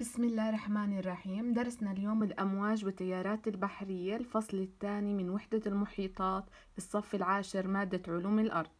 بسم الله الرحمن الرحيم درسنا اليوم الأمواج والتيارات البحرية الفصل الثاني من وحدة المحيطات الصف العاشر مادة علوم الأرض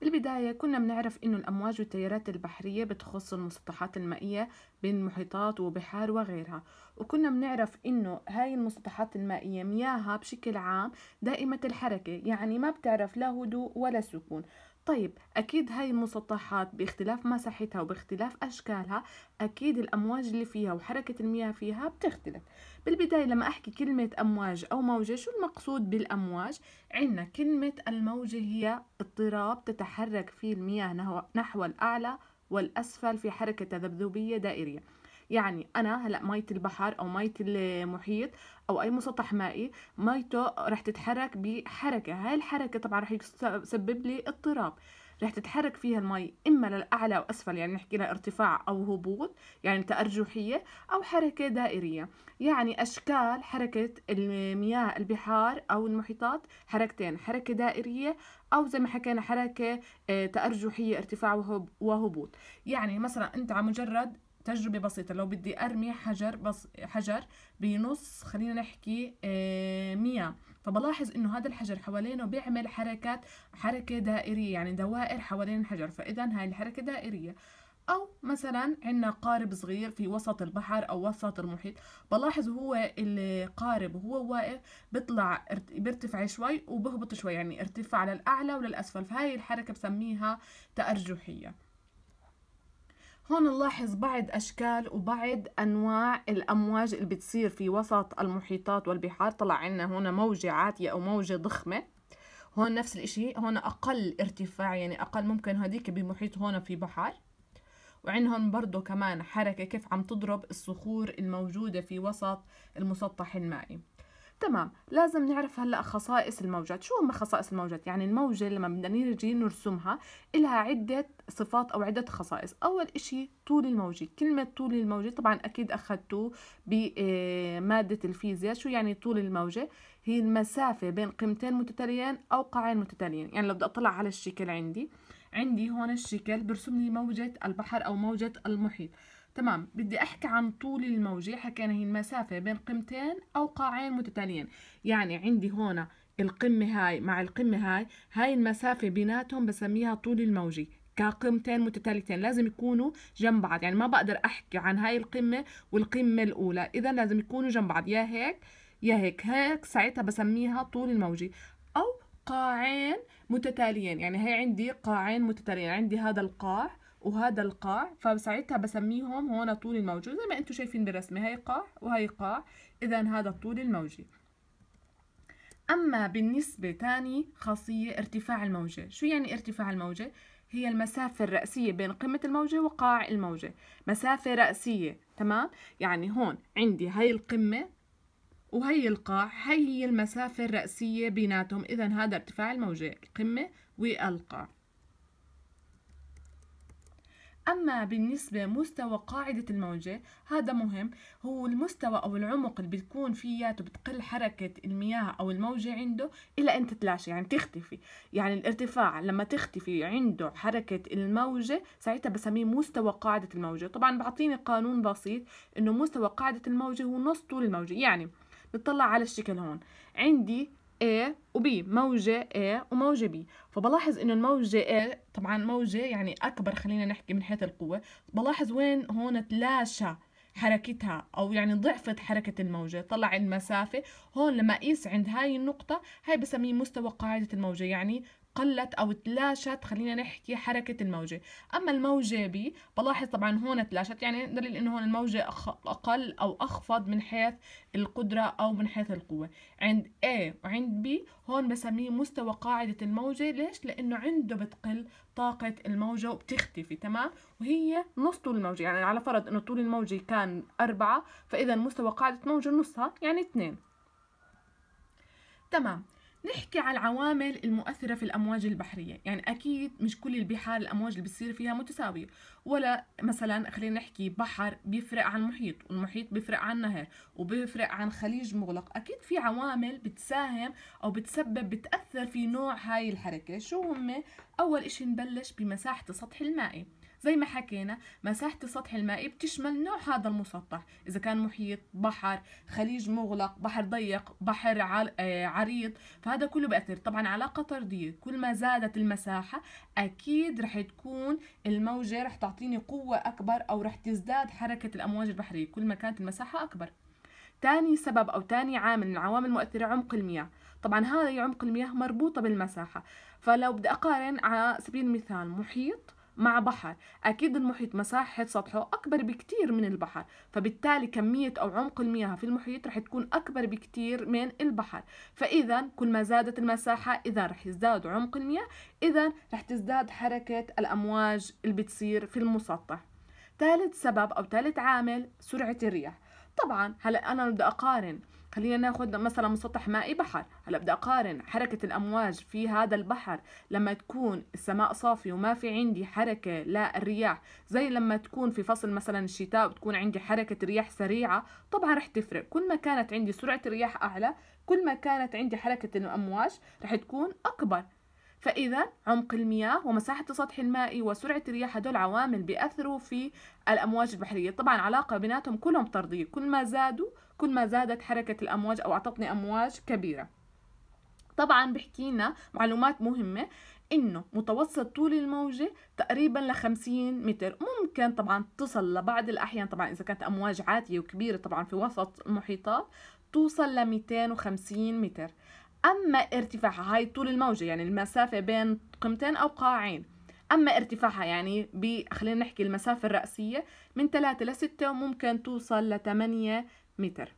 بالبداية كنا بنعرف إنه الأمواج والتيارات البحرية بتخص المسطحات المائية بين محيطات وبحار وغيرها وكنا بنعرف إنه هاي المسطحات المائية مياهها بشكل عام دائمة الحركة يعني ما بتعرف لا هدوء ولا سكون طيب أكيد هاي المسطحات باختلاف مساحتها وباختلاف أشكالها أكيد الأمواج اللي فيها وحركة المياه فيها بتختلف بالبداية لما أحكي كلمة أمواج أو موجة شو المقصود بالأمواج؟ عندنا كلمة الموجة هي اضطراب تتحرك فيه المياه نحو الأعلى والأسفل في حركة تذبذبية دائرية يعني انا هلا ميه البحر او ميه المحيط او اي مسطح مائي ميته رح تتحرك بحركه هاي الحركه طبعا رح يسبب لي اضطراب رح تتحرك فيها المي اما للاعلى واسفل يعني نحكي لها ارتفاع او هبوط يعني تارجحيه او حركه دائريه يعني اشكال حركه المياه البحار او المحيطات حركتين حركه دائريه او زي ما حكينا حركه آه، تارجحيه ارتفاع وهبوط يعني مثلا انت على مجرد تجربة بسيطة لو بدي أرمي حجر بس حجر بنص خلينا نحكي مياه فبلاحظ إنه هذا الحجر حوالينه بيعمل حركات حركة دائرية يعني دوائر حوالين الحجر فإذا هاي الحركة دائرية أو مثلا عندنا قارب صغير في وسط البحر أو وسط المحيط بلاحظ هو القارب وهو واقف بيطلع بيرتفع شوي وبهبط شوي يعني ارتفاع للأعلى وللأسفل فهاي الحركة بسميها تأرجحية هون نلاحظ بعض أشكال وبعض أنواع الأمواج اللي بتصير في وسط المحيطات والبحار طلع عنا هنا موجة عاتية أو موجة ضخمة هون نفس الإشي هون أقل ارتفاع يعني أقل ممكن هذيك بمحيط هون في بحر وعندهم برضو كمان حركة كيف عم تضرب الصخور الموجودة في وسط المسطح المائي تمام لازم نعرف هلا خصائص الموجات شو هم خصائص الموجات يعني الموجه لما بدنا نيجي نرسمها لها عده صفات او عده خصائص اول إشي طول الموجة كلمه طول الموجة طبعا اكيد اخذتوه بماده آه، الفيزياء شو يعني طول الموجه هي المسافه بين قيمتين متتاليين او قاعين متتاليين يعني لو بدي اطلع على الشكل عندي عندي هون الشكل برسم لي موجه البحر او موجه المحيط تمام بدي احكي عن طول الموجة حكينا هي المسافة بين قمتين او قاعين متتاليين يعني عندي هون القمة هاي مع القمة هاي هاي المسافة بيناتهم بسميها طول الموجه كقيمتين متتاليتين لازم يكونوا جنب بعض يعني ما بقدر احكي عن هاي القمة والقمة الاولى اذا لازم يكونوا جنب بعض يا هيك يا هيك هيك ساعتها بسميها طول الموجي او قاعين متتاليين يعني هي عندي قاعين متتاليين عندي هذا القاع وهذا القاع فساعتها بسميهم هون طول الموجي زي ما انتم شايفين بالرسمه هي قاع وهي قاع اذا هذا الطول الموجي اما بالنسبه ثاني خاصيه ارتفاع الموجه شو يعني ارتفاع الموجه هي المسافة الرأسية بين قمة الموجة وقاع الموجة مسافة رأسية تمام يعني هون عندي هاي القمة وهي القاع هي هي المسافة الرأسية بيناتهم إذا هذا ارتفاع الموجة القمة والقاع أما بالنسبة مستوى قاعدة الموجة هذا مهم هو المستوى أو العمق اللي بتكون فياته بتقل حركة المياه أو الموجة عنده إلا أن تتلاشى يعني تختفي يعني الارتفاع لما تختفي عنده حركة الموجة ساعتها بسميه مستوى قاعدة الموجة طبعا بعطيني قانون بسيط إنه مستوى قاعدة الموجة هو نص طول الموجة يعني بتطلع على الشكل هون عندي A و B موجة A وموجة B فبلاحظ إنه الموجة A طبعا موجة يعني أكبر خلينا نحكي من حيث القوة بلاحظ وين هون تلاشى حركتها أو يعني ضعفت حركة الموجة طلع المسافة هون لما أقيس عند هاي النقطة هاي بسميه مستوى قاعدة الموجة يعني قلت او تلاشت خلينا نحكي حركه الموجه اما الموجه بي بلاحظ طبعا هون تلاشت يعني دليل انه هون الموجه اقل او اخفض من حيث القدره او من حيث القوه عند A وعند B هون بسميه مستوى قاعده الموجه ليش لانه عنده بتقل طاقه الموجه وبتختفي تمام وهي نص طول الموجه يعني على فرض انه طول الموجه كان أربعة فاذا مستوى قاعده موجه نصها يعني اثنين تمام نحكي على العوامل المؤثرة في الأمواج البحرية يعني أكيد مش كل البحار الأمواج اللي بتصير فيها متساوية ولا مثلا خلينا نحكي بحر بيفرق عن محيط والمحيط بيفرق عن نهر وبيفرق عن خليج مغلق أكيد في عوامل بتساهم أو بتسبب بتأثر في نوع هاي الحركة شو هم أول إشي نبلش بمساحة السطح المائي زي ما حكينا مساحة السطح المائي بتشمل نوع هذا المسطح إذا كان محيط بحر خليج مغلق بحر ضيق بحر آه، عريض فهذا كله بأثر طبعا علاقة طردية كل ما زادت المساحة أكيد رح تكون الموجة رح تعطيني قوة أكبر أو رح تزداد حركة الأمواج البحرية كل ما كانت المساحة أكبر تاني سبب أو تاني عامل من العوامل المؤثرة عمق المياه طبعا هذا عمق المياه مربوطة بالمساحة فلو بدي أقارن على سبيل المثال محيط مع بحر أكيد المحيط مساحة سطحه أكبر بكتير من البحر فبالتالي كمية أو عمق المياه في المحيط رح تكون أكبر بكتير من البحر فإذا كل ما زادت المساحة إذا رح يزداد عمق المياه إذا رح تزداد حركة الأمواج اللي بتصير في المسطح ثالث سبب أو ثالث عامل سرعة الرياح طبعا هلا أنا بدي أقارن خلينا ناخذ مثلا مسطح مائي بحر هلا بدي اقارن حركه الامواج في هذا البحر لما تكون السماء صافيه وما في عندي حركه للرياح زي لما تكون في فصل مثلا الشتاء وتكون عندي حركه رياح سريعه طبعا رح تفرق كل ما كانت عندي سرعه رياح اعلى كل ما كانت عندي حركه الامواج رح تكون اكبر فإذا عمق المياه ومساحة السطح المائي وسرعة الرياح هدول عوامل بيأثروا في الأمواج البحرية طبعا علاقة بيناتهم كلهم طردية كل ما زادوا كل ما زادت حركة الأمواج أو أعطتني أمواج كبيرة طبعا بحكي لنا معلومات مهمة انه متوسط طول الموجة تقريبا ل 50 متر ممكن طبعا تصل لبعض الاحيان طبعا اذا كانت امواج عاتية وكبيرة طبعا في وسط المحيطات توصل ل 250 متر أما ارتفاعها هاي طول الموجة يعني المسافة بين قمتين أو قاعين أما ارتفاعها يعني ب خلينا نحكي المسافة الرأسية من 3 ل 6 وممكن توصل ل 8 متر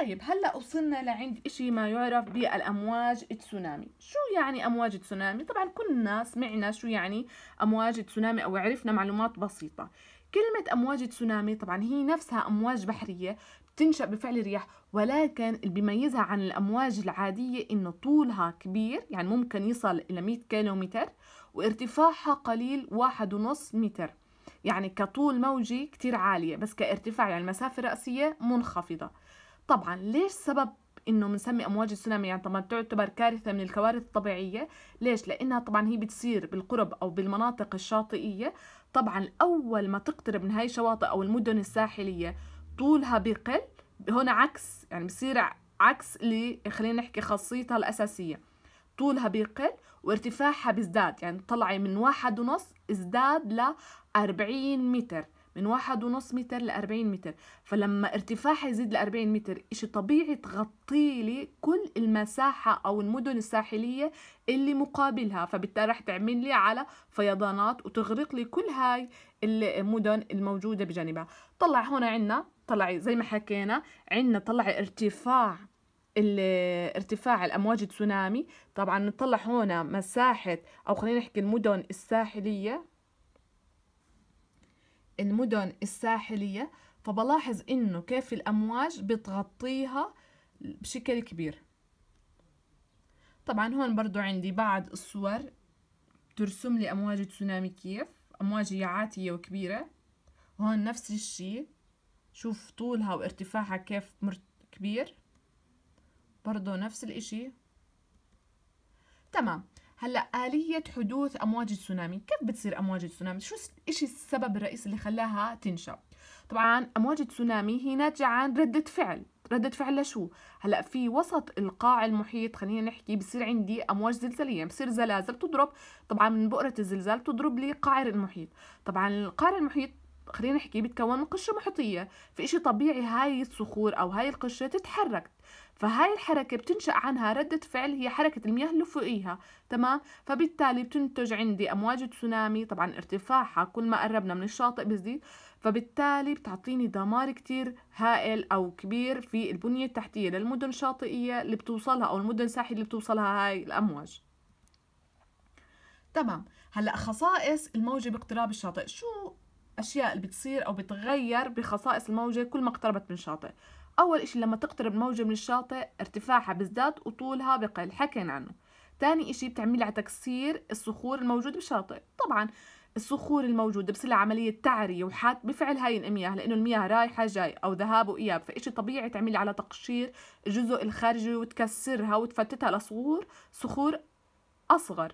طيب هلا وصلنا لعند إشي ما يعرف بالامواج التسونامي شو يعني امواج تسونامي طبعا كلنا سمعنا شو يعني امواج تسونامي او عرفنا معلومات بسيطه كلمة أمواج تسونامي طبعا هي نفسها أمواج بحرية تنشأ بفعل الرياح ولكن اللي بيميزها عن الأمواج العادية إنه طولها كبير يعني ممكن يصل إلى 100 كيلومتر وارتفاعها قليل واحد ونص متر يعني كطول موجي كتير عالية بس كارتفاع يعني المسافة الرأسية منخفضة طبعا ليش سبب انه بنسمي امواج السونامي يعني طبعا تعتبر كارثه من الكوارث الطبيعيه ليش لانها طبعا هي بتصير بالقرب او بالمناطق الشاطئيه طبعا اول ما تقترب من هاي الشواطئ او المدن الساحليه طولها بقل هون عكس يعني بصير عكس اللي خلينا نحكي خاصيتها الأساسية طولها بيقل وارتفاعها بيزداد يعني طلعي من واحد ونص ازداد لأربعين متر من واحد ونص متر لأربعين متر فلما ارتفاعها يزيد لأربعين متر إشي طبيعي تغطي لي كل المساحة أو المدن الساحلية اللي مقابلها فبالتالي رح تعمل لي على فيضانات وتغرق لي كل هاي المدن الموجودة بجانبها طلع هنا عنا طلعي زي ما حكينا عندنا طلعي ارتفاع ارتفاع الامواج التسونامي طبعا نطلع هنا مساحه او خلينا نحكي المدن الساحليه المدن الساحليه فبلاحظ انه كيف الامواج بتغطيها بشكل كبير طبعا هون برضو عندي بعض الصور ترسم لي امواج تسونامي كيف امواج عاتيه وكبيره هون نفس الشيء شوف طولها وارتفاعها كيف كبير برضو نفس الاشي تمام هلا آلية حدوث أمواج التسونامي، كيف بتصير أمواج التسونامي؟ شو الشيء السبب الرئيسي اللي خلاها تنشأ؟ طبعا أمواج التسونامي هي ناتجة عن ردة فعل، ردة فعل لشو؟ هلا في وسط القاع المحيط خلينا نحكي بصير عندي أمواج زلزالية، بصير زلازل تضرب طبعا من بؤرة الزلزال بتضرب لي قاعر المحيط، طبعا القاعر المحيط خلينا نحكي بتكون من قشرة محيطية فإشي طبيعي هاي الصخور أو هاي القشرة تتحرك فهاي الحركة بتنشأ عنها ردة فعل هي حركة المياه اللي فوقيها تمام فبالتالي بتنتج عندي أمواج تسونامي طبعا ارتفاعها كل ما قربنا من الشاطئ بيزيد فبالتالي بتعطيني دمار كتير هائل أو كبير في البنية التحتية للمدن الشاطئية اللي بتوصلها أو المدن الساحلية اللي بتوصلها هاي الأمواج تمام هلا خصائص الموجة باقتراب الشاطئ شو الاشياء اللي بتصير أو بتغير بخصائص الموجة كل ما اقتربت من الشاطئ أول إشي لما تقترب موجة من الشاطئ ارتفاعها بيزداد وطولها بقل حكينا عنه تاني إشي بتعمل على تكسير الصخور الموجودة بالشاطئ طبعا الصخور الموجودة بصير عملية تعرية وحات بفعل هاي المياه لأنه المياه رايحة جاي أو ذهاب وإياب فإشي طبيعي تعمل على تقشير الجزء الخارجي وتكسرها وتفتتها لصخور صخور أصغر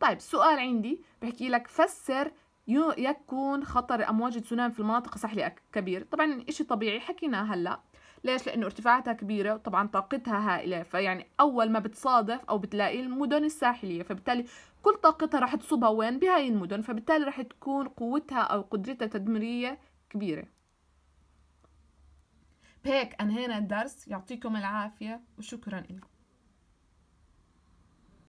طيب سؤال عندي بحكي لك فسر يكون خطر أمواج تسونامي في المناطق الساحليه كبير طبعا شيء طبيعي حكينا هلأ ليش لأنه ارتفاعاتها كبيرة وطبعا طاقتها هائلة فيعني أول ما بتصادف أو بتلاقي المدن الساحلية فبالتالي كل طاقتها راح تصبها وين بهاي المدن فبالتالي راح تكون قوتها أو قدرتها التدميرية كبيرة بهيك أنهينا الدرس يعطيكم العافية وشكرا لكم